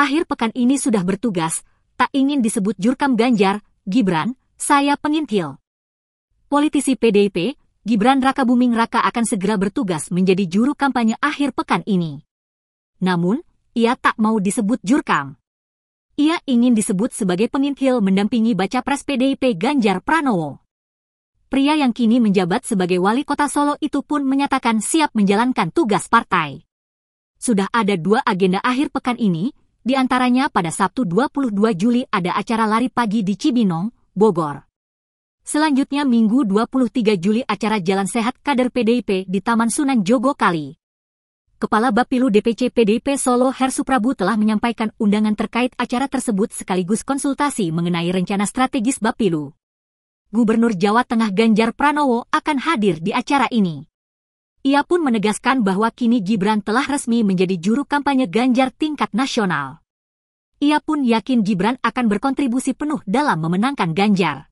akhir pekan ini sudah bertugas, tak ingin disebut jurkam Ganjar, Gibran, saya pengintil. Politisi PDIP, Gibran Raka Buming Raka akan segera bertugas menjadi juru kampanye akhir pekan ini. Namun, ia tak mau disebut jurkam. Ia ingin disebut sebagai pengintil mendampingi baca pres PDIP Ganjar Pranowo. Pria yang kini menjabat sebagai wali kota Solo itu pun menyatakan siap menjalankan tugas partai. Sudah ada dua agenda akhir pekan ini, di antaranya pada Sabtu 22 Juli ada acara lari pagi di Cibinong, Bogor. Selanjutnya Minggu 23 Juli acara Jalan Sehat Kader PDIP di Taman Sunan Jogokali. Kepala Bapilu DPC PDIP Solo Her Suprabu telah menyampaikan undangan terkait acara tersebut sekaligus konsultasi mengenai rencana strategis Bapilu. Gubernur Jawa Tengah Ganjar Pranowo akan hadir di acara ini. Ia pun menegaskan bahwa kini Gibran telah resmi menjadi juru kampanye Ganjar tingkat nasional. Ia pun yakin Gibran akan berkontribusi penuh dalam memenangkan Ganjar.